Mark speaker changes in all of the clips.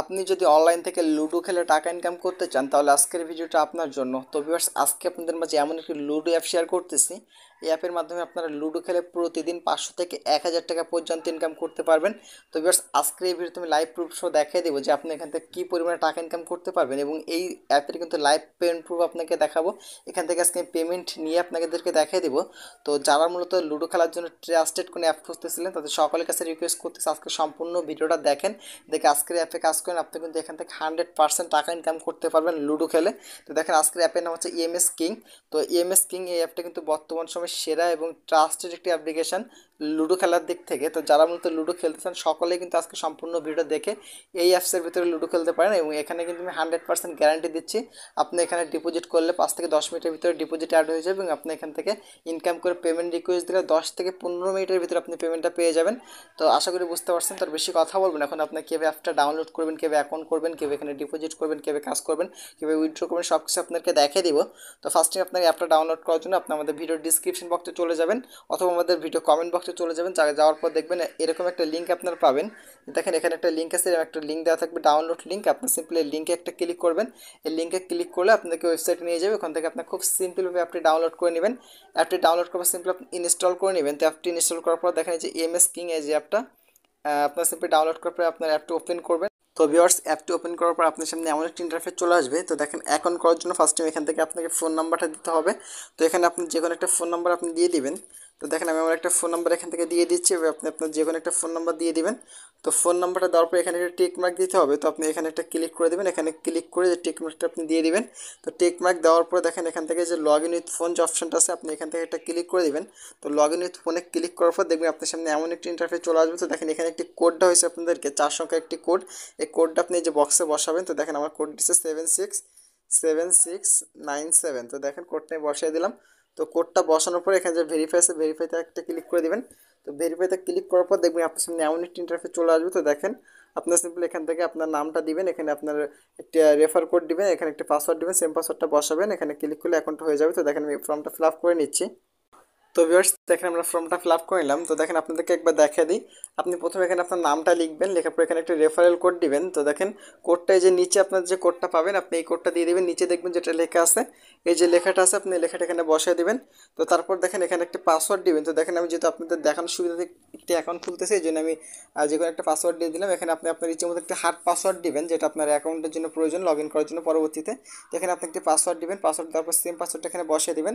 Speaker 1: আপনি যদি অনলাইন থেকে লুডো খেলে টাকা ইনকাম করতে চান তাহলে আজকের ভিডিওটা আপনার জন্য তো ভিউয়ার্স আজকে আপনাদের মাঝে এমন একটি লুডো অ্যাপ শেয়ার করতেছি এই অ্যাপের মাধ্যমে আপনারা লুডো খেলে প্রতিদিন পাঁচশো থেকে এক হাজার টাকা পর্যন্ত ইনকাম করতে পারবেন তো বিকজ আজকে এই ভিডিও তুমি লাইভ প্রুফ সহ দেখিয়ে দেবো যে আপনি এখান থেকে কী পরিমাণে টাকা ইনকাম করতে পারবেন এবং এই অ্যাপের কিন্তু লাইভ পেমেন্ট প্রুফ আপনাকে দেখাবো এখান থেকে আজকে পেমেন্ট নিয়ে আপনাদেরকে দেখিয়ে দেবো তো যারা মূলত লুডো খেলার জন্য ট্রাস্টেড কোনো অ্যাপ খুঁজতেছিলেন তাদের সকলের কাছে রিকোয়েস্ট করতে আজকে সম্পূর্ণ ভিডিওটা দেখেন দেখে আজকের অ্যাপে কাজ করেন আপনি কিন্তু এখান থেকে হান্ড্রেড পার্সেন্ট টাকা ইনকাম করতে পারবেন লুডো খেলে তো দেখেন আজকের অ্যাপের নাম হচ্ছে ইএমএস e কিং তো ইএমএস e কিং এই অ্যাপটা কিন্তু বর্তমান সময় সেরা এবং ট্রাস্টেড একটি অ্যাপ্লিকেশান লুডো খেলার দিক থেকে তো যারা মূলত লুডো খেলতে চান সকলেই কিন্তু আজকে সম্পূর্ণ ভিডিও দেখে এই অ্যাপসের ভিতরে লুডো খেলতে পারেন এবং এখানে কিন্তু আমি হান্ড্রেড পার্সেন্ট গ্যারান্টি দিচ্ছি আপনি এখানে ডিপোজিট করলে পাঁচ থেকে দশ মিনিটের ভিতরে ডিপোজিট অ্যাড হয়ে যাবে এবং আপনি এখান থেকে ইনকাম করে পেমেন্ট রিকোয়েস্ট দিলে দশ থেকে পনেরো মিনিটের ভিতরে আপনি পেমেন্টটা পেয়ে যাবেন তো আশা করি বুঝতে পারছেন তার বেশি কথা বলবেন এখন আপনি কীভাবে অ্যাপটা ডাউনলোড করবেন কীভাবে অ্যাকাউন্ট করবেন কীভাবে এখানে ডিপোজিট করবেন কীভাবে কাজ করবেন কীভাবে উইথড্র করবেন সব কিছু আপনাকে দেখে দিব তো ফার্স্টে আপনাকে অ্যাপটা ডাউনলোড করার জন্য আপনি আমাদের ভিডিও ডিসক্রিপশন বক্সে চলে যাবেন অথবা আমাদের ভিডিও কমেন্ট বক্স বক্সে চলে যাবেন যাওয়ার পর দেখবেন এরকম একটা লিঙ্ক আপনার পাবেন দেখেন এখানে একটা লিঙ্ক আছে একটা লিঙ্ক দেওয়া থাকবে ডাউনলোড লিঙ্ক আপনি সিম্পলি লিঙ্কে একটা ক্লিক করবেন এই লিঙ্কে ক্লিক করলে আপনাকে ওয়েবসাইট নিয়ে যাবে ওখান থেকে আপনার খুব সিম্পলভাবে অ্যাপটি ডাউনলোড করে নেবেন অ্যাপটি ডাউনলোড করবার সিম্পল আপনি ইনস্টল করে নেবেন তো অ্যাপটি ইনস্টল করার পর দেখেন যে এম এস কিং এই যে অ্যাপটা আপনার সিম্পলি ডাউনলোড করার পরে আপনার অ্যাপটি ওপেন করবেন তো ভিওয়ার্স অ্যাপটি ওপেন করার পর আপনার সামনে এমন একটি ইন্টারফেস চলে আসবে তো দেখেন অ্যাকাউন্ট করার জন্য ফার্স্ট টাইম এখান থেকে আপনাকে ফোন নাম্বারটা দিতে হবে তো এখানে আপনি যে কোনো একটা ফোন নাম্বার আপনি দিয়ে দিবেন তো দেখেন আমি আমার একটা ফোন নাম্বার এখান থেকে দিয়ে দিচ্ছি এবার আপনি আপনার যে কোনো একটা ফোন নাম্বার দিয়ে দিবেন তো ফোন নাম্বারটা দেওয়ার পর এখানে একটা টেকমার্ক দিতে হবে তো আপনি এখানে একটা ক্লিক করে দেবেন এখানে ক্লিক করে যে টেকমার্কটা আপনি দিয়ে দিবেন তো টেকমার্ক দেওয়ার পরে দেখেন এখান থেকে যে লগ ইন উইথ ফোন যে অপশনটা আছে আপনি এখান থেকে একটা ক্লিক করে দেবেন তো লগ ইন উইথ ফোনে ক্লিক করার পর দেখবেন আপনার সামনে এমন একটি ইন্টারফেস চলে আসবে তো দেখেন এখানে একটি কোডটা হয়েছে আপনাদেরকে চার সংখ্যা একটি কোড এই কোডটা আপনি যে বক্সে বসাবেন তো দেখেন আমার কোড দিচ্ছে seven six seven six nine seven তো দেখেন কোডটা বসিয়ে দিলাম তো কোডটা বসানোর পরে এখানে যে ভেরিফাই আছে ভেরিফাইতে একটা ক্লিক করে দেবেন তো ভেরিফাইতে ক্লিক করার পর দেখবেন আপনার সামনে এমন একটি ইন্টারফেস চলে আসবে তো দেখেন আপনার সিম্পল এখান থেকে আপনার নামটা দিবেন এখানে আপনার একটা রেফার কোড দিবেন এখানে একটা পাসওয়ার্ড দিবেন সেম পাসওয়ার্ডটা বসাবেন এখানে ক্লিক করলে অ্যাকাউন্ট হয়ে যাবে তো দেখেন আমি ফর্মটা ফিল আপ করে নিচ্ছি তো ভিউয়ার্স দেখেন আমরা ফর্মটা ফিল আপ করে নিলাম তো দেখেন আপনাদেরকে একবার দেখা দিই আপনি প্রথমে এখানে আপনার নামটা লিখবেন লেখার পর এখানে একটা রেফারেল কোড দিবেন তো দেখেন কোডটা এই যে নিচে আপনার যে কোডটা পাবেন আপনি এই কোডটা দিয়ে দেবেন নিচে দেখবেন যেটা লেখা আছে এই যে লেখাটা আছে আপনি লেখাটা এখানে বসিয়ে দিবেন তো তারপর দেখেন এখানে একটা পাসওয়ার্ড দিবেন তো দেখেন আমি যেহেতু আপনাদের দেখানোর সুবিধা একটি অ্যাকাউন্ট খুলতেছে এই জন্য আমি যে কোনো একটা পাসওয়ার্ড দিয়ে দিলাম এখানে আপনি আপনার ইচ্ছে মতো একটা হার্ড পাসওয়ার্ড দিবেন যেটা আপনার অ্যাকাউন্টের জন্য প্রয়োজন লগ ইন করার জন্য পরবর্তীতে এখানে আপনি একটি পাসওয়ার্ড দিবেন পাসওয়ার্ড দেওয়ার পর সেম পাসওয়ার্ডটা এখানে বসিয়ে দেবেন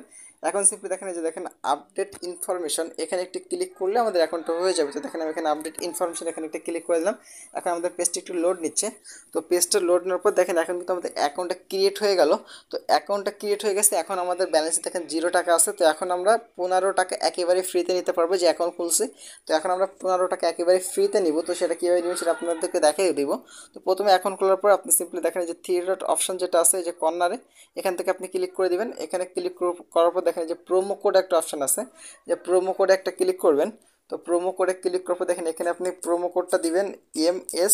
Speaker 1: এখন সিম্পলি দেখেন যে দেখেন আপডেট ইনফরমেশন এখানে একটি ক্লিক করলে আমাদের অ্যাকাউন্টটা হয়ে যাবে তো দেখেন আমি এখানে আপডেট ইনফরমেশন এখানে একটা ক্লিক করে দিলাম এখন আমাদের পেজটি একটু লোড নিচ্ছে তো পেজটা লোড নেওয়ার পর দেখেন এখন কিন্তু আমাদের অ্যাকাউন্টটা ক্রিয়েট হয়ে গেল তো অ্যাকাউন্টটা ক্রিয়েট হয়ে গেছে এখন আমাদের ব্যালেন্সে দেখেন জিরো টাকা আছে তো এখন আমরা পনেরো টাকা একেবারে ফ্রিতে নিতে পারবো যে অ্যাকাউন্ট খুলছি তো এখন আমরা পনেরোটাকে একেবারে ফ্রিতে নিব তো সেটা কীভাবে নিব সেটা আপনাদেরকে দেখিয়ে দিব তো প্রথমে এখন খোলার পর আপনি সিম্পলি দেখেন যে থ্রি ডট অপশান যেটা আছে যে কর্নারে এখান থেকে আপনি ক্লিক করে দিবেন এখানে ক্লিক করার পর দেখেন যে প্রোমো কোড একটা অপশান আছে যে প্রোমো কোডে একটা ক্লিক করবেন তো প্রোমো কোডে ক্লিক করার পর দেখেন এখানে আপনি প্রোমো কোডটা দিবেন M S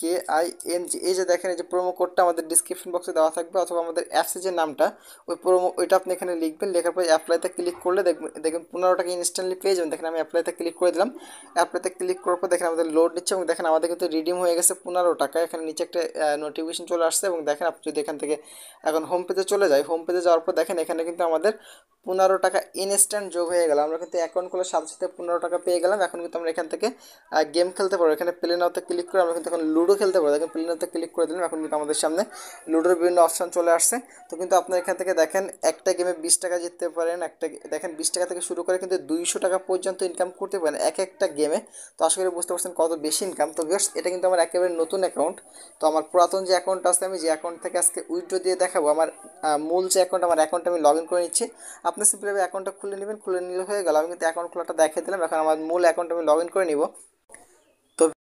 Speaker 1: K I N G এই যে দেখেন এই যে প্রোমো কোডটা আমাদের ডিসক্রিপশন বক্সে দেওয়া থাকবে অথবা আমাদের অ্যাপসে যে নামটা ওই প্রোমো ওইটা আপনি এখানে লিখবেন লেখার পরে অ্যাপ্লাইতে ক্লিক করলে দেখবেন দেখবেন পনেরো টাকা ইনস্ট্যান্টলি পেয়ে যাবেন দেখেন আমি অ্যাপ্লাইতে ক্লিক করে দিলাম অ্যাপ্লাইতে ক্লিক করার পর দেখেন আমাদের লোড নিচ্ছে এবং দেখেন আমাদের কিন্তু রিডিম হয়ে গেছে পনেরো টাকা এখানে নিচে একটা নোটিফিকেশন চলে আসছে এবং দেখেন আপনি যদি এখান থেকে এখন হোম পেজে চলে যায় হোম পেজে যাওয়ার পর দেখেন এখানে কিন্তু আমাদের পনেরো টাকা ইনস্ট্যান্ট যোগ হয়ে গেল আমরা কিন্তু অ্যাকাউন্ট খোলার সাথে সাথে পনেরো টাকা পেয়ে গেলাম এখন কিন্তু আমরা এখান থেকে গেম খেলতে পারবো এখানে প্লেন নাওতে ক্লিক করে আমরা কিন্তু এখন লুডো খেলতে পারো দেখেন প্লেনেতে ক্লিক করে দিলেন এখন কিন্তু আমাদের সামনে লুডোর বিভিন্ন অপশান চলে আসছে তো কিন্তু আপনার এখান থেকে দেখেন একটা গেমে বিশ টাকা জিততে পারেন একটা দেখেন বিশ টাকা থেকে শুরু করে কিন্তু দুইশো টাকা পর্যন্ত ইনকাম করতে পারেন এক একটা গেমে তো আশা করি বুঝতে পারছেন কত বেশি ইনকাম তো বিকজ এটা কিন্তু আমার একেবারে নতুন অ্যাকাউন্ট তো আমার পুরাতন যে অ্যাকাউন্ট আছে আমি যে অ্যাকাউন্ট থেকে আজকে উইথড্রো দিয়ে দেখাবো আমার মূল যে অ্যাকাউন্ট আমার অ্যাকাউন্ট আমি লগ ইন করে নিচ্ছি আপনি সিম্পলি অ্যাকাউন্টটা খুলে নেবেন খুলে নিলে হয়ে গেল আমি কিন্তু অ্যাকাউন্ট খোলাটা দেখে দিলাম এখন আমার মূল অ্যাকাউন্ট আমি লগ ইন করে নিব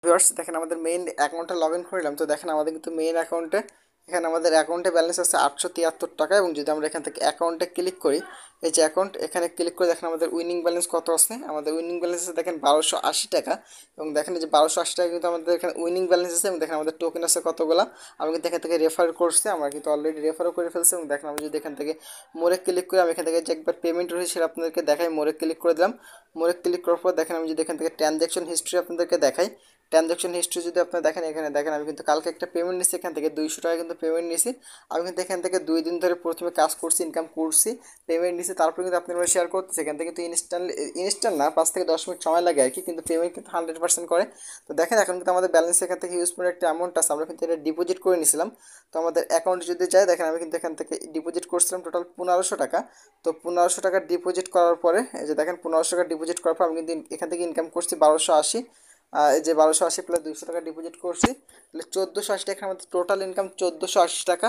Speaker 1: ভিউয়ার্স দেখেন আমাদের মেইন অ্যাকাউন্টে লগ ইন করলাম তো দেখেন আমাদের কিন্তু মেইন অ্যাকাউন্টে এখানে আমাদের অ্যাকাউন্টে ব্যালেন্স আছে আটশো তিয়াত্তর টাকা এবং যদি আমরা এখান থেকে অ্যাকাউন্টে ক্লিক করি এই যে অ্যাকাউন্ট এখানে ক্লিক করে দেখেন আমাদের উইনিং ব্যালেন্স কত আছে আমাদের উইনিং ব্যালেন্স আছে দেখেন বারোশো আশি টাকা এবং দেখেন যে বারোশো আশি টাকা কিন্তু আমাদের এখানে উইনিং ব্যালেন্স আছে এবং দেখেন আমাদের টোকেন আছে কতগুলো আমি কিন্তু এখান থেকে রেফার করছি আমরা কিন্তু অলরেডি রেফারও করে ফেলছি এবং দেখেন আমি যদি এখান থেকে মোড়ে ক্লিক করি আমি এখান থেকে যে একবার পেমেন্ট রয়েছে সেটা আপনাদেরকে দেখাই মোড়ে ক্লিক করে দিলাম মোড়ে ক্লিক করার পর দেখেন আমি যদি এখান থেকে ট্রানজ্যাকশন হিস্ট্রি আপনাদেরকে দেখাই ট্রানজাকশন হিস্ট্রি যদি আপনি দেখেন এখানে দেখেন আমি কিন্তু কালকে একটা পেমেন্ট নিছি এখান থেকে দুইশো টাকা কিন্তু পেমেন্ট নিছি আমি কিন্তু এখান থেকে দুই দিন ধরে প্রথমে কাজ করছি ইনকাম করছি পেমেন্ট নিছি তারপরে কিন্তু আপনারা শেয়ার করতেছে এখান থেকে কিন্তু ইনস্ট্যান্ট ইনস্ট্যান্ট না পাঁচ থেকে দশ মিনিট সময় লাগে আর কি কিন্তু পেমেন্ট কিন্তু হান্ড্রেড পার্সেন্ট করে তো দেখেন এখন কিন্তু আমাদের ব্যালেন্স এখান থেকে ইউজ করে একটা অ্যামাউন্ট আছে আমরা কিন্তু এটা ডিপোজিট করে নিয়েছিলাম তো আমাদের অ্যাকাউন্টে যদি যাই দেখেন আমি কিন্তু এখান থেকে ডিপোজিট করছিলাম টোটাল পনেরোশো টাকা তো পনেরোশো টাকা ডিপোজিট করার পরে এই যে দেখেন পনেরোশো টাকা ডিপোজিট করার পর আমি কিন্তু এখান থেকে ইনকাম করছি বারোশো আশি যে বারোশো আশি প্লাস দুশো টাকা ডিপোজিট করছি তাহলে চোদ্দোশো আশি টাকা আমাদের টোটাল ইনকাম চোদ্দোশো আশি টাকা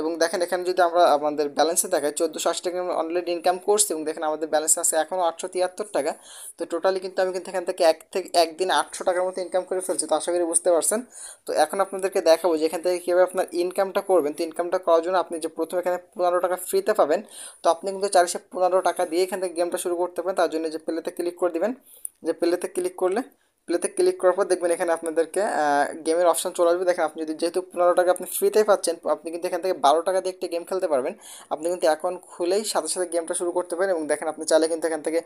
Speaker 1: এবং দেখেন এখানে যদি আমরা আমাদের ব্যালেন্সে দেখাই চোদ্দোশো আশি টাকা আমরা অলরেডি ইনকাম করছি এবং দেখেন আমাদের ব্যালেন্স আছে এখনও আটশো তিয়াত্তর টাকা তো টোটালি কিন্তু আমি কিন্তু এখান থেকে এক থেকে একদিন আটশো টাকার মতো ইনকাম করে ফেলছি তো আশা করি বুঝতে পারছেন তো এখন আপনাদেরকে দেখাবো যে এখান থেকে কীভাবে আপনার ইনকামটা করবেন তো ইনকামটা করার জন্য আপনি যে প্রথমে এখানে পনেরো টাকা ফ্রিতে পাবেন তো আপনি কিন্তু চারশো পনেরো টাকা দিয়ে এখান থেকে গেমটা শুরু করতে পারেন তার জন্য যে প্লেতে ক্লিক করে দেবেন যে প্লেতে ক্লিক করলে প্লেতে ক্লিক করার পর দেখবেন এখানে আপনাদেরকে গেমের অপশান চলে আসবে দেখেন আপনি যদি যেহেতু পনেরো টাকা আপনি ফ্রিতে পাচ্ছেন আপনি কিন্তু এখান থেকে বারো টাকা দিয়ে একটা গেম খেলতে পারবেন আপনি কিন্তু অ্যাকাউন্ট খুলেই সাথে সাথে গেমটা শুরু করতে পারেন এবং দেখেন আপনি চাইলে কিন্তু এখান থেকে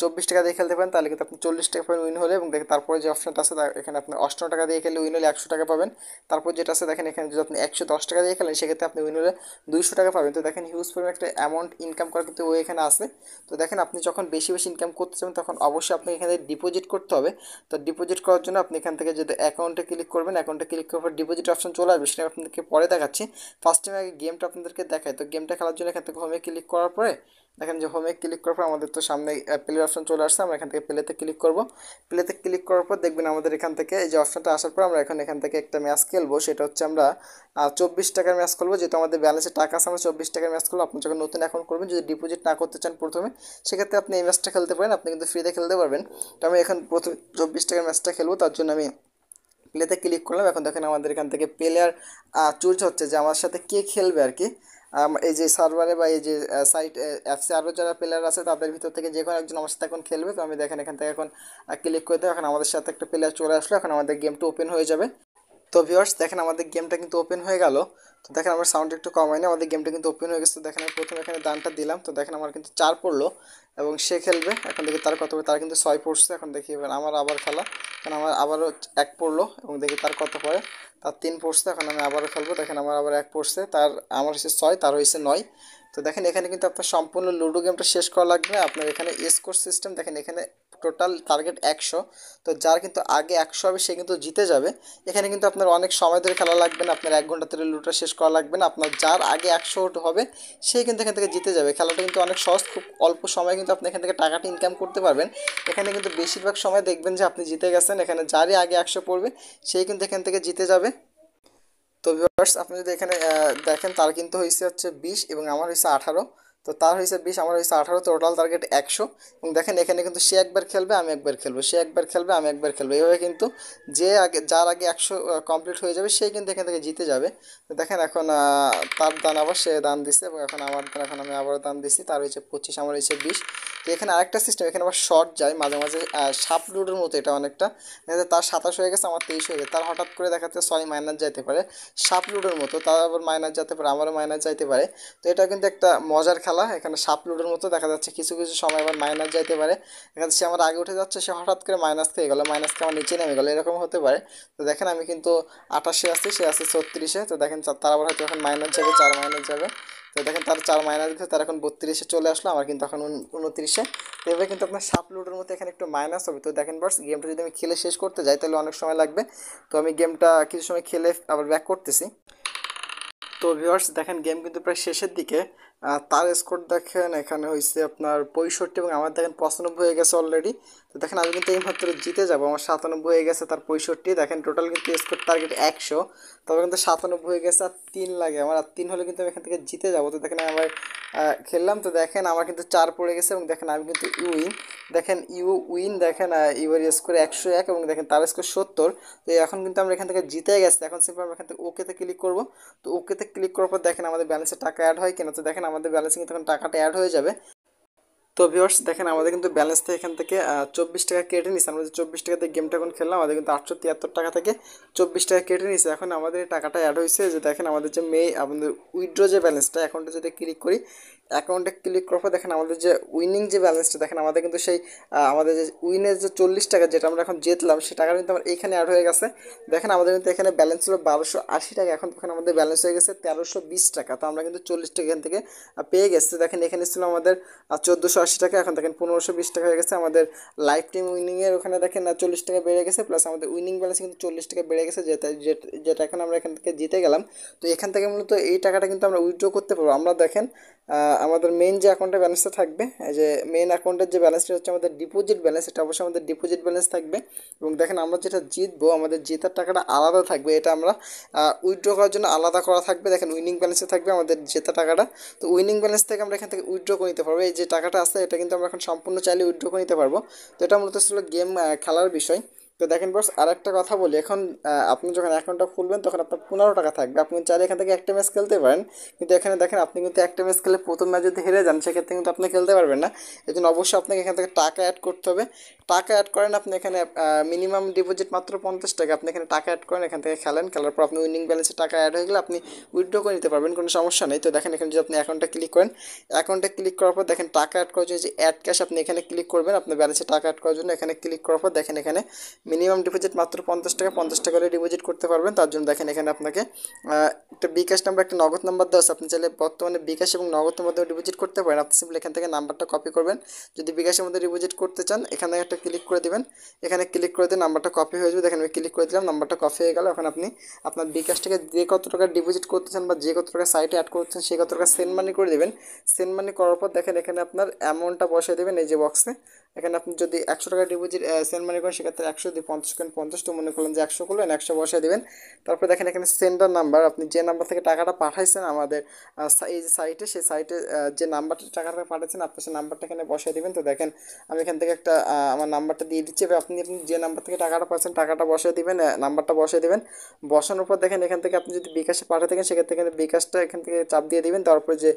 Speaker 1: চব্বিশ টাকা দিয়ে খেলতে পারেন তাহলে কিন্তু আপনি চল্লিশ টাকা পাবেন উইন হলে এবং দেখেন তারপরে যে অপশানটা আছে এখানে আপনি অষ্টান্ন টাকা দিয়ে খেলে উইন হলে একশো টাকা পাবেন তারপর যেটা আছে দেখেন এখানে যদি আপনি একশো দশ টাকা দিয়ে খেলেন সেক্ষেত্রে আপনি উইন হলে দুইশো টাকা পাবেন তো দেখেন হিউজ পরিমাণ একটা অ্যামাউন্ট ইনকাম করা কিন্তু ওই এখানে আছে তো দেখেন আপনি যখন বেশি বেশি ইনকাম করতে চান তখন অবশ্যই আপনাকে এখানে ডিপোজিট করতে হবে হবে তো ডিপোজিট করার জন্য আপনি এখান থেকে যদি অ্যাকাউন্টে ক্লিক করবেন অ্যাকাউন্টে ক্লিক করার পর ডিপোজিট অপশন চলে আসবে সেটা আপনাদেরকে পরে দেখাচ্ছি ফার্স্ট টাইম আগে গেমটা আপনাদেরকে দেখায় তো গেমটা খেলার জন্য এখান থেকে হোমে ক্লিক করার পরে দেখেন যে হোমে ক্লিক করার পর আমাদের তো সামনে প্লের অপশন চলে আসছে আমরা এখান থেকে প্লেতে ক্লিক করব প্লেতে ক্লিক করার পর দেখবেন আমাদের এখান থেকে এই যে অপশনটা আসার পর আমরা এখন এখান থেকে একটা ম্যাচ খেলবো সেটা হচ্ছে আমরা চব্বিশ টাকার ম্যাচ খেলবো যেহেতু আমাদের ব্যালেন্সে টাকা আছে আমরা চব্বিশ টাকার ম্যাচ খেলবো আপনি যখন নতুন অ্যাকাউন্ট করবেন যদি ডিপোজিট না করতে চান প্রথমে সেক্ষেত্রে আপনি এই ম্যাচটা খেলতে পারেন আপনি কিন্তু ফ্রিতে খেলতে পারবেন তো আমি এখন প্রথম চব্বিশ টাকার ম্যাচটা খেলবো তার জন্য আমি প্লেতে ক্লিক করলাম এখন দেখেন আমাদের এখান থেকে প্লেয়ার চুজ হচ্ছে যে আমার সাথে কে খেলবে আর কি এই যে সার্ভারে বা এই যে সাইট অ্যাপসে আরও যারা প্লেয়ার আছে তাদের ভিতর থেকে যে কোনো একজন আমার সাথে এখন খেলবে তো আমি দেখেন এখান থেকে এখন ক্লিক করে দেবো এখন আমাদের সাথে একটা প্লেয়ার চলে আসলো এখন আমাদের গেমটা ওপেন হয়ে যাবে তো ভিওর্স দেখেন আমাদের গেমটা কিন্তু ওপেন হয়ে গেল তো দেখেন আমার সাউন্ড একটু কম হয়নি আমাদের গেমটা কিন্তু ওপেন হয়ে গেছে দেখেন আমি প্রথমে এখানে দানটা দিলাম তো দেখেন আমার কিন্তু চার পড়লো এবং সে খেলবে এখন দেখি তার কত পড়ে তার কিন্তু ছয় পড়ছে এখন দেখি এবার আমার আবার খেলা কারণ আমার আবারও এক পড়লো এবং দেখি তার কত পড়ে তার তিন পড়ছে এখন আমি আবারও খেলবো দেখেন আমার আবার এক পড়ছে তার আমার হয়েছে ছয় তার হয়েছে নয় তো দেখেন এখানে কিন্তু আপনার সম্পূর্ণ লুডো গেমটা শেষ করা লাগবে আপনার এখানে স্কোর সিস্টেম দেখেন এখানে টোটাল টার্গেট একশো তো যার কিন্তু আগে একশো হবে সে কিন্তু জিতে যাবে এখানে কিন্তু আপনার অনেক সময় ধরে খেলা লাগবে না আপনার এক ঘন্টা ধরে লুডোটা শেষ করা লাগবে না আপনার যার আগে একশো হবে সে কিন্তু এখান থেকে জিতে যাবে খেলাটা কিন্তু অনেক সহজ খুব অল্প সময় কিন্তু আপনি এখান থেকে টাকাটা ইনকাম করতে পারবেন এখানে কিন্তু বেশিরভাগ সময় দেখবেন যে আপনি জিতে গেছেন এখানে যারই আগে একশো পড়বে সেই কিন্তু এখান থেকে জিতে যাবে তো ভিউয়ার্স আপনি যদি এখানে দেখেন তার কিন্তু হয়েছে হচ্ছে বিশ এবং আমার হয়েছে আঠারো তো তার হয়েছে বিশ আমার হয়েছে আঠারো টোটাল টার্গেট একশো এবং দেখেন এখানে কিন্তু সে একবার খেলবে আমি একবার খেলবো সে একবার খেলবে আমি একবার খেলবো এইভাবে কিন্তু যে আগে যার আগে একশো কমপ্লিট হয়ে যাবে সে কিন্তু এখান থেকে জিতে যাবে তো দেখেন এখন তার দান আবার সে দান দিছে এবং এখন আমার দান এখন আমি আবারও দান দিচ্ছি তার হয়েছে পঁচিশ আমার হয়েছে বিশ তো এখানে আরেকটা সিস্টেম এখানে আবার শর্ট যায় মাঝে মাঝে সাপ লুডোর মতো এটা অনেকটা তার সাতাশ হয়ে গেছে আমার তেইশ হয়ে গেছে তার হঠাৎ করে দেখাতে সরি মাইনাস যাইতে পারে সাপ লুডোর মতো তার আবার মাইনাস যেতে পারে আমারও মাইনাস যাইতে পারে তো এটা কিন্তু একটা মজার খেলা খেলা এখানে সাপ লুডোর মতো দেখা যাচ্ছে কিছু কিছু সময় আবার মাইনাস যাইতে পারে এখানে সে আমার আগে উঠে যাচ্ছে সে হঠাৎ করে মাইনাস খেয়ে গেলো মাইনাস খেয়ে আমার নিচে নেমে গেলো এরকম হতে পারে তো দেখেন আমি কিন্তু আঠাশে আছি সে আছে ছত্রিশে তো দেখেন তার আবার হয়তো এখন মাইনাস যাবে চার মাইনাস যাবে তো দেখেন তার চার মাইনাস গেছে তার এখন বত্রিশে চলে আসলো আমার কিন্তু এখন উনত্রিশে তো এভাবে কিন্তু আপনার সাপ লুডোর মতো এখানে একটু মাইনাস হবে তো দেখেন বার্স গেমটা যদি আমি খেলে শেষ করতে যাই তাহলে অনেক সময় লাগবে তো আমি গেমটা কিছু সময় খেলে আবার ব্যাক করতেছি তো ভিউয়ার্স দেখেন গেম কিন্তু প্রায় শেষের দিকে তার স্কোর দেখেন এখানে হয়েছে আপনার পঁয়ষট্টি এবং আমার দেখেন পঁচানব্বই হয়ে গেছে অলরেডি তো দেখেন আমি কিন্তু এইমাত্র জিতে যাবো আমার সাতানব্বই হয়ে গেছে তার পঁয়ষট্টি দেখেন টোটাল কিন্তু স্কোর টার্গেট একশো তবে কিন্তু সাতানব্বই হয়ে গেছে আর তিন লাগে আমার আর তিন হলে কিন্তু আমি এখান থেকে জিতে যাবো তো দেখেন আমার খেললাম তো দেখেন আমার কিন্তু চার পড়ে গেছে এবং দেখেন আমি কিন্তু উইন দেখেন ইউ উইন দেখেন ইউর স্কোর একশো এক এবং দেখেন তার স্কোর সত্তর তো এখন কিন্তু আমরা এখান থেকে জিতে গেছি এখন সিম্পল আমরা এখান থেকে ওকেতে ক্লিক করব তো ওকেতে ক্লিক করার পর দেখেন আমাদের ব্যালেন্সে টাকা অ্যাড হয় কিনা তো দেখেন আমাদের ব্যালেন্সে কিন্তু এখন টাকাটা অ্যাড হয়ে যাবে তো ভিউয়ার্স দেখেন আমাদের কিন্তু ব্যালেন্স থেকে এখান থেকে চব্বিশ টাকা কেটে নিয়েছে আমরা যে চব্বিশ টাকাতে গেমটা এখন খেললাম আমাদের কিন্তু আটশো তিয়াত্তর টাকা থেকে চব্বিশ টাকা কেটে নিয়েছে এখন আমাদের এই টাকাটা অ্যাড হয়েছে যে দেখেন আমাদের যে মেয়ে আমাদের উইড্রো যে ব্যালেন্সটা অ্যাকাউন্টে যদি ক্লিক করি অ্যাকাউন্টে ক্লিক করার পর দেখেন আমাদের যে উইনিং যে ব্যালেন্সটা দেখেন আমাদের কিন্তু সেই আমাদের যে উইনের যে চল্লিশ টাকা যেটা আমরা এখন জিতলাম সে টাকা কিন্তু আমার এইখানে অ্যাড হয়ে গেছে দেখেন আমাদের কিন্তু এখানে ব্যালেন্স ছিল বারোশো আশি টাকা এখন তখন আমাদের ব্যালেন্স হয়ে গেছে তেরোশো বিশ টাকা তো আমরা কিন্তু চল্লিশ টাকা এখান থেকে পেয়ে গেছে দেখেন এখানে ছিল আমাদের চোদ্দোশো আশি টাকা এখন দেখেন পনেরোশো বিশ টাকা হয়ে গেছে আমাদের লাইফ টাইম উইনিংয়ের ওখানে দেখেন চল্লিশ টাকা বেড়ে গেছে প্লাস আমাদের উইনিং ব্যালেন্স কিন্তু চল্লিশ টাকা বেড়ে গেছে যেটা যেটা এখন আমরা এখান থেকে জিতে গেলাম তো এখান থেকে মূলত এই টাকাটা কিন্তু আমরা উইথড্র করতে পারবো আমরা দেখেন আমাদের মেন যে অ্যাকাউন্টে ব্যালেন্সটা থাকবে যে মেন অ্যাকাউন্টের যে ব্যালেন্সটা হচ্ছে আমাদের ডিপোজিট ব্যালেন্স এটা অবশ্যই আমাদের ডিপোজিট ব্যালেন্স থাকবে এবং দেখেন আমরা যেটা জিতবো আমাদের জেতার টাকাটা আলাদা থাকবে এটা আমরা উইথড্র করার জন্য আলাদা করা থাকবে দেখেন উইনিং ব্যালেন্সে থাকবে আমাদের জেতা টাকাটা তো উইনিং ব্যালেন্স থেকে আমরা এখান থেকে উইথড্র করে নিতে পারবো এই যে টাকাটা আছে এটা কিন্তু আমরা এখন সম্পূর্ণ চাইলে উইথড্র করে নিতে পারবো তো এটা মূলত ছিল গেম খেলার বিষয় তো দেখেন বস আর একটা কথা বলি এখন আপনি যখন অ্যাকাউন্টটা খুলবেন তখন আপনার পনেরো টাকা থাকবে আপনি চাইলে এখান থেকে একটা ম্যাচ খেলতে পারেন কিন্তু এখানে দেখেন আপনি কিন্তু একটা ম্যাচ খেলে প্রথম ম্যাচ যদি হেরে যান সেক্ষেত্রে কিন্তু আপনি খেলতে পারবেন না এই জন্য অবশ্যই আপনাকে এখান থেকে টাকা অ্যাড করতে হবে টাকা অ্যাড করেন আপনি এখানে মিনিমাম ডিপোজিট মাত্র পঞ্চাশ টাকা আপনি এখানে টাকা অ্যাড করেন এখান থেকে খেলেন খেলার পর আপনি উইনিং ব্যালেন্সে টাকা অ্যাড হয়ে গেলে আপনি উইথড্র করে নিতে পারবেন কোনো সমস্যা নেই তো দেখেন এখানে যদি আপনি অ্যাকাউন্টটা ক্লিক করেন অ্যাকাউন্টে ক্লিক করার পর দেখেন টাকা অ্যাড করার জন্য যে অ্যাড ক্যাশ আপনি এখানে ক্লিক করবেন আপনার ব্যালেন্সে টাকা অ্যাড করার জন্য এখানে ক্লিক করার পর দেখেন এখানে মিনিমাম ডিপোজিট মাত্র পঞ্চাশ টাকা পঞ্চাশ টাকা করে ডিপোজিট করতে পারবেন তার জন্য দেখেন এখানে আপনাকে একটা বিকাশ নাম্বার একটা নগদ নাম্বার দেওয়া আছে আপনি চাইলে বর্তমানে বিকাশ এবং নগদ মধ্যে ডিপোজিট করতে পারেন আপনি সিম্পল এখান থেকে নাম্বারটা কপি করবেন যদি বিকাশের মধ্যে ডিপোজিট করতে চান এখানে একটা ক্লিক করে দেবেন এখানে ক্লিক করে দিয়ে নাম্বারটা কপি হয়ে যাবে দেখেন আমি ক্লিক করে দিলাম নাম্বারটা কপি হয়ে গেল এখন আপনি আপনার বিকাশ থেকে যে কত টাকা ডিপোজিট করতে চান বা যে কত টাকা সাইটে অ্যাড করতে চান সেই কত টাকা সেন্ড মানি করে দেবেন সেন্ড মানি করার পর দেখেন এখানে আপনার অ্যামাউন্টটা বসিয়ে দেবেন এই যে বক্সে এখানে আপনি যদি একশো টাকা ডিপোজিট সেন্ড মানি করেন সেক্ষেত্রে একশো দিয়ে পঞ্চাশ করেন পঞ্চাশ তো মনে করলেন যে একশো করলেন একশো বসায় দেবেন তারপরে দেখেন এখানে সেন্ডার নাম্বার আপনি যে নাম্বার থেকে টাকাটা পাঠাইছেন আমাদের এই যে সাইটে সেই সাইটে যে নাম্বারটা টাকাটা পাঠাচ্ছেন আপনি সেই নাম্বারটা এখানে বসায় দেবেন তো দেখেন আমি এখান থেকে একটা আমার নাম্বারটা দিয়ে দিচ্ছি এবার আপনি আপনি যে নাম্বার থেকে টাকাটা পাচ্ছেন টাকাটা বসায় দেবেন নাম্বারটা বসায় দেবেন বসানোর পর দেখেন এখান থেকে আপনি যদি বিকাশে পাঠাতে থাকেন সেক্ষেত্রে এখানে বিকাশটা এখান থেকে চাপ দিয়ে দেবেন তারপরে যে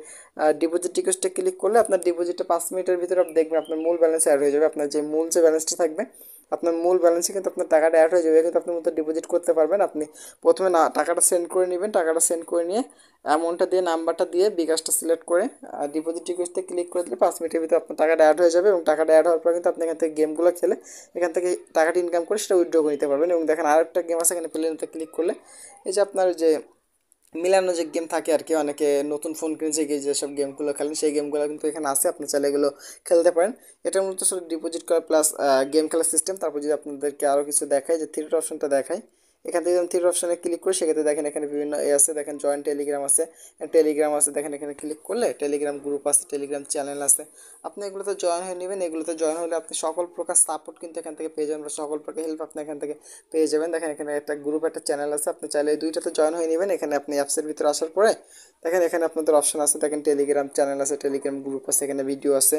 Speaker 1: ডিপোজিট রিকোয়েস্টে ক্লিক করলে আপনার ডিপোজিটটা পাঁচ মিনিটের ভিতরে দেখবেন আপনার মূল ব্যালেন্স হয়ে যাবে আপনার যে মূল যে ব্যালেন্সটা থাকবে আপনার মূল ব্যালেন্সে কিন্তু আপনার টাকাটা অ্যাড হয়ে যাবে কিন্তু আপনি মতো ডিপোজিট করতে পারবেন আপনি প্রথমে না টাকাটা সেন্ড করে নেবেন টাকাটা সেন্ড করে নিয়ে অ্যামাউন্টটা দিয়ে নাম্বারটা দিয়ে বিকাশটা সিলেক্ট করে আর ডিপোজিট রিকোয়েস্টে ক্লিক করে দিলে পাঁচ মিনিটের ভিতরে আপনার টাকাটা অ্যাড হয়ে যাবে এবং টাকাটা অ্যাড হওয়ার পর কিন্তু আপনি এখান থেকে গেমগুলো খেলে এখান থেকে টাকাটা ইনকাম করে সেটা উইথড্র করে নিতে পারবেন এবং দেখেন আরেকটা গেম আছে এখানে প্লেনতে ক্লিক করলে এই যে আপনার যে মিলানো যে গেম থাকে আর কি অনেকে নতুন ফোন কিনেছে যেসব গেমগুলো খেলেন সেই গেমগুলো কিন্তু এখানে আছে আপনি চাইলে এগুলো খেলতে পারেন এটা মূলত শুধু ডিপোজিট করা প্লাস গেম খেলার সিস্টেম তারপর যদি আপনাদেরকে আরও কিছু দেখায় যে থ্রিটা অপশনটা দেখায় এখান থেকে থ্রি অপশানে ক্লিক করি সেক্ষেত্রে দেখেন এখানে বিভিন্ন এ আছে দেখেন জয়েন্ট টেলিগ্রাম আছে টেলিগ্রাম আছে দেখেন এখানে ক্লিক করলে টেলিগ্রাম গ্রুপ আছে টেলিগ্রাম চ্যানেল আছে আপনি এগুলোতে জয়েন হয়ে নেবেন এগুলোতে জয়েন হলে আপনি সকল প্রকার সাপোর্ট কিন্তু এখান থেকে পেয়ে যাবেন সকল প্রকার হেল্প আপনি এখান থেকে পেয়ে যাবেন দেখেন এখানে একটা গ্রুপ একটা চ্যানেল আছে আপনি চাইলে এই দুইটাতে জয়েন হয়ে নেবেন এখানে আপনি অ্যাপসের ভিতরে আসার পরে দেখেন এখানে আপনাদের অপশান আছে দেখেন টেলিগ্রাম চ্যানেল আছে টেলিগ্রাম গ্রুপ আছে এখানে ভিডিও আছে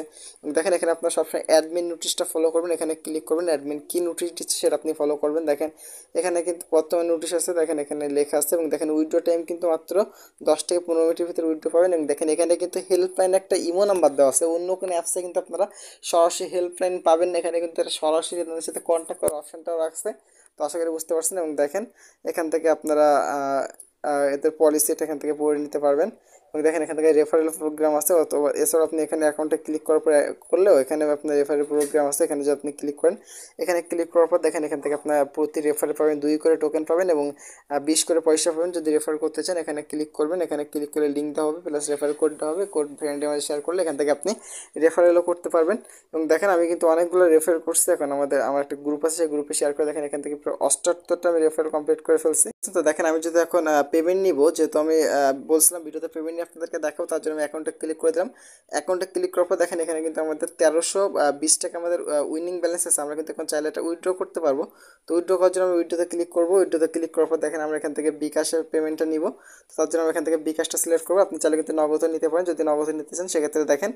Speaker 1: দেখেন এখানে আপনার সবসময় অ্যাডমিন নোটিশটা ফলো করবেন এখানে ক্লিক করবেন অ্যাডমিন কী নোটিশ দিচ্ছে সেটা আপনি ফলো করবেন দেখেন এখানে কিন্তু বর্তমান নোটিশ আছে দেখেন এখানে লেখা আছে এবং দেখেন উইড্রো টাইম কিন্তু মাত্র দশ থেকে পনেরো মিনিটের ভিতরে উইড্রো পাবেন এবং দেখেন এখানে কিন্তু হেল্পলাইন একটা ইমো নাম্বার দেওয়া আছে অন্য কোনো অ্যাপসে কিন্তু আপনারা সরাসরি হেল্পলাইন পাবেন না এখানে কিন্তু সরাসরি তাদের সাথে কন্ট্যাক্ট করার অপশানটাও রাখছে তো আশা করি বুঝতে পারছেন এবং দেখেন এখান থেকে আপনারা এদের পলিসিটা এখান থেকে পড়ে নিতে পারবেন দেখেন এখান থেকে রেফারেল প্রোগ্রাম আছে অথবা এছাড়াও আপনি এখানে অ্যাকাউন্টে ক্লিক করার পর করলেও এখানে আপনার রেফারেল প্রোগ্রাম আছে এখানে যদি আপনি ক্লিক করেন এখানে ক্লিক করার পর দেখেন এখান থেকে আপনার প্রতি রেফারেল পাবেন দুই করে টোকেন পাবেন এবং বিশ করে পয়সা পাবেন যদি রেফার করতে চান এখানে ক্লিক করবেন এখানে ক্লিক করে লিঙ্ক দেওয়া হবে প্লাস রেফারেল কোডটা হবে কোড ফ্রেন্ডের মাঝে শেয়ার করলে এখান থেকে আপনি রেফারেলও করতে পারবেন এবং দেখেন আমি কিন্তু অনেকগুলো রেফারেল করছি এখন আমাদের আমার একটা গ্রুপ আছে সেই গ্রুপে শেয়ার করে দেখেন এখান থেকে অষ্টাত্তরটা আমি রেফারেল কমপ্লিট করে ফেলছি তো দেখেন আমি যদি এখন পেমেন্ট নিব যেহেতু আমি বলছিলাম ভিডিওতে পেমেন্ট আপনাদেরকে দেখাবো তার জন্য আমি অ্যাকাউন্টে ক্লিক করে দিলাম অ্যাকাউন্টে ক্লিক করার পর দেখেন এখানে কিন্তু আমাদের তেরোশো বিশ টাকা আমাদের উইনিং ব্যালেন্স আছে আমরা কিন্তু এখন চাইলে এটা উইড্রো করতে পারবো তো উইড্রো করার জন্য আমি উইড্রোতে ক্লিক করবো উইড্রোতে ক্লিক করার পর দেখেন আমরা এখান থেকে বিকাশের পেমেন্টটা নিব তো তার জন্য আমরা এখান থেকে বিকাশটা সিলেক্ট করবো আপনি চাইলে কিন্তু নগদ নিতে পারেন যদি নগদ নিতে চান সেক্ষেত্রে দেখেন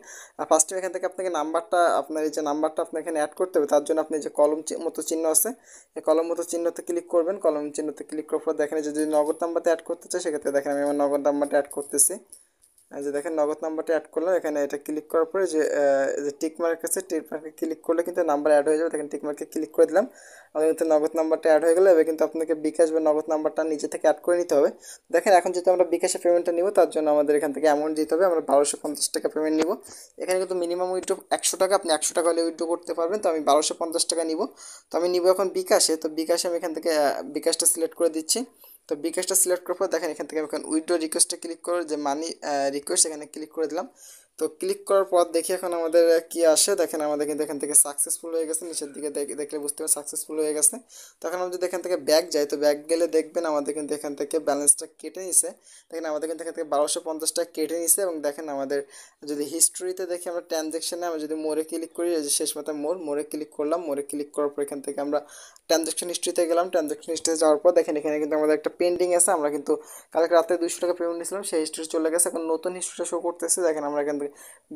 Speaker 1: ফার্স্ট টাইম এখান থেকে আপনাকে নাম্বারটা আপনার এই যে নাম্বারটা আপনার এখানে অ্যাড করতে হবে তার জন্য আপনি যে কলম মতো চিহ্ন আছে এই কলম মতো চিহ্নতে ক্লিক করবেন কলম চিহ্নতে ক্লিক করার পর দেখেন যে যদি নগদ নাম্বারটা অ্যাড করতে চাই সেক্ষেত্রে দেখেন আমি আমার নগদ নাম্বারটা অ্যাড করতেছি যে দেখেন নগদ নাম্বারটা অ্যাড করলাম এখানে এটা ক্লিক করার পরে যে যে টিকমার্ক আছে টিকমার্কে ক্লিক করলে কিন্তু নাম্বার অ্যাড হয়ে যাবে দেখেন টিকমার্কে ক্লিক করে দিলাম আমাদের কিন্তু নগদ নাম্বারটা অ্যাড হয়ে গেলে এবার কিন্তু আপনাকে বিকাশ বা নগদ নাম্বারটা নিজে থেকে অ্যাড করে নিতে হবে দেখেন এখন যেহেতু আমরা বিকাশে পেমেন্টটা নিব তার জন্য আমাদের এখান থেকে অ্যামাউন্ট দিতে হবে আমরা বারোশো পঞ্চাশ টাকা পেমেন্ট নিব এখানে কিন্তু মিনিমাম উইড্রো একশো টাকা আপনি একশো টাকা হলে উইড্রো করতে পারবেন তো আমি বারোশো পঞ্চাশ টাকা নিব তো আমি নিব এখন বিকাশে তো বিকাশে আমি এখান থেকে বিকাশটা সিলেক্ট করে দিচ্ছি তো বিকাশটা সিলেক্ট করার পর দেখেন এখান থেকে আমি এখন উইড্রো রিকোয়েস্টে ক্লিক করে যে মানি রিকোয়েস্ট এখানে ক্লিক করে দিলাম তো ক্লিক করার পর দেখি এখন আমাদের কি আসে দেখেন আমাদের কিন্তু এখান থেকে সাকসেসফুল হয়ে গেছে নিচের দিকে দেখলে বুঝতে পারেন সাকসেসফুল হয়ে গেছে তখন আমরা যদি এখান থেকে ব্যাক যাই তো ব্যাক গেলে দেখবেন আমাদের কিন্তু এখান থেকে ব্যালেন্সটা কেটে নিছে দেখেন আমাদের কিন্তু এখান থেকে বারোশো পঞ্চাশটা কেটে নিছে এবং দেখেন আমাদের যদি হিস্ট্রিতে দেখি আমরা ট্রানজ্যাকশানে আমরা যদি মোড়ে ক্লিক করি শেষ মাথায় মোড় মোড়ে ক্লিক করলাম মোড়ে ক্লিক করার পর এখান থেকে আমরা ট্রানজ্যাকশন হিস্ট্রিতে গেলাম ট্রানজ্যাকশন হিস্ট্রিতে যাওয়ার পর দেখেন এখানে কিন্তু আমাদের একটা পেন্ডিং আছে আমরা কিন্তু কালকে রাতে দুশো টাকা পেমেন্ট নিয়েছিলাম সেই হিস্ট্রি চলে গেছে এখন নতুন হিস্ট্রিটা শো করতেছে দেখেন আমরা কিন্তু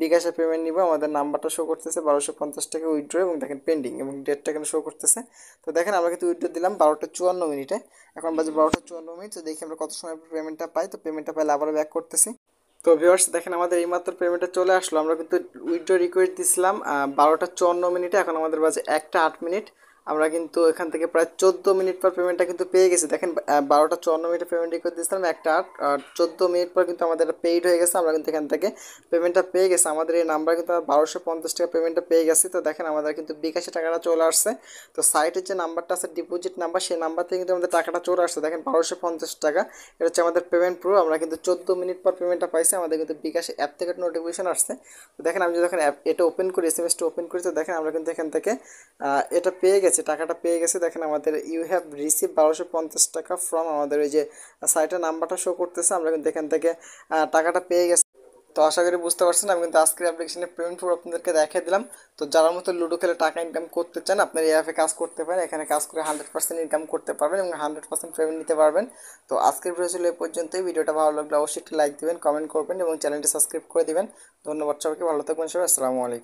Speaker 1: বিকাশে পেমেন্ট নিব আমাদের নাম্বারটা শো করতেছে বারোশো পঞ্চাশ টাকা উইড্রো এবং দেখেন পেন্ডিং এবং ডেটটা কেন শো করতেছে তো দেখেন আমরা কিন্তু উইড্রো দিলাম বারোটা চুয়ান্ন মিনিটে এখন বাজে বারোটা চুয়ান্ন মিনিট তো দেখি আমরা কত সময় পেমেন্টটা পাই তো পেমেন্টটা পাইলে আবারও ব্যাক করতেছি তো ভিউয়ার্স দেখেন আমাদের এইমাত্র পেমেন্টটা চলে আসলো আমরা কিন্তু উইড্রো রিকোয়েস্ট দিছিলাম বারোটা চুয়ান্ন মিনিটে এখন আমাদের বাজে একটা আট মিনিট আমরা কিন্তু এখান থেকে প্রায় চোদ্দো মিনিট পর পেমেন্টটা কিন্তু পেয়ে গেছি দেখেন বারোটা চুয়ান্ন মিনিটে পেমেন্ট করে দিয়েছিলাম একটা আর চোদ্দো মিনিট পর কিন্তু আমাদের পেইড হয়ে গেছে আমরা কিন্তু এখান থেকে পেমেন্টটা পেয়ে গেছে আমাদের এই নাম্বার কিন্তু বারোশো পঞ্চাশ টাকা পেমেন্টটা পেয়ে গেছি তো দেখেন আমাদের কিন্তু বিকাশে টাকাটা চলে আসছে তো সাইটের যে নাম্বারটা আছে ডিপোজিট নাম্বার সেই নাম্বার থেকে কিন্তু আমাদের টাকাটা চলে আসছে দেখেন বারোশো পঞ্চাশ টাকা এটা হচ্ছে আমাদের পেমেন্ট প্রুফ আমরা কিন্তু চোদ্দো মিনিট পর পেমেন্টটা পাইছি আমাদের কিন্তু বিকাশে অ্যাপ থেকে নোটিফিকেশন আসছে তো দেখেন আমি যখন অ্যাপ এটা ওপেন করি এস এম এসটা ওপেন করি তো দেখেন আমরা কিন্তু এখান থেকে এটা পেয়ে গেছি আছে টাকাটা পেয়ে গেছে দেখেন আমাদের ইউ হ্যাভ রিসিভ বারোশো পঞ্চাশ টাকা ফ্রম আমাদের ওই যে সাইটের নাম্বারটা শো করতেছে আমরা কিন্তু এখান থেকে টাকাটা পেয়ে গেছে তো আশা করি বুঝতে পারছেন আমি কিন্তু আজকের অ্যাপ্লিকেশনের পেমেন্ট পুরো আপনাদেরকে দেখিয়ে দিলাম তো যারা মতো লুডো খেলে টাকা ইনকাম করতে চান আপনার এই অ্যাপে কাজ করতে পারেন এখানে কাজ করে হান্ড্রেড পার্সেন্ট ইনকাম করতে পারবেন এবং হান্ড্রেড পার্সেন্ট পেমেন্ট নিতে পারবেন তো আজকের ভিডিও ছিল এই পর্যন্তই ভিডিওটা ভালো লাগলে অবশ্যই একটি লাইক দেবেন কমেন্ট করবেন এবং চ্যানেলটি সাবস্ক্রাইব করে দেবেন ধন্যবাদ সবাইকে ভালো থাকবেন সবাই আসসালামু আলাইকুম